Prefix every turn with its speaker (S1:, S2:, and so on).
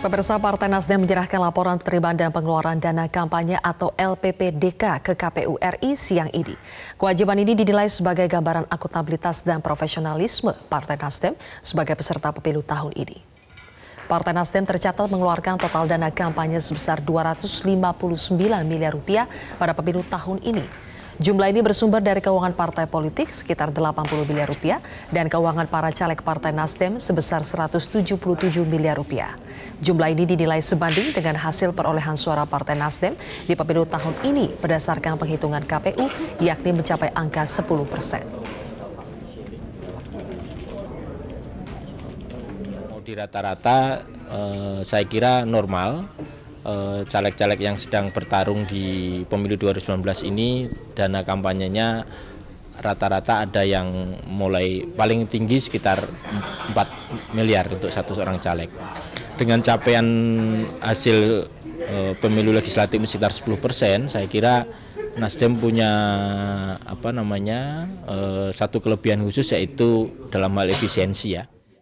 S1: Pemirsa Partai Nasdem menyerahkan laporan penerimaan dan pengeluaran dana kampanye atau LPPDK ke KPU RI siang ini. Kewajiban ini dinilai sebagai gambaran akuntabilitas dan profesionalisme Partai Nasdem sebagai peserta pemilu tahun ini. Partai Nasdem tercatat mengeluarkan total dana kampanye sebesar 259 miliar rupiah pada pemilu tahun ini. Jumlah ini bersumber dari keuangan partai politik sekitar 80 miliar rupiah dan keuangan para caleg partai Nasdem sebesar 177 miliar rupiah. Jumlah ini dinilai sebanding dengan hasil perolehan suara partai Nasdem di pemilu tahun ini berdasarkan penghitungan KPU yakni mencapai angka 10 persen.
S2: Di rata-rata eh, saya kira normal Eh, caleg-caleg yang sedang bertarung di pemilu 2019 ini dana kampanyenya rata-rata ada yang mulai paling tinggi sekitar 4 miliar untuk satu seorang caleg. Dengan capaian hasil eh, pemilu legislatif sekitar 10 persen, saya kira Nasdem punya apa namanya eh, satu kelebihan khusus yaitu dalam hal efisiensi ya.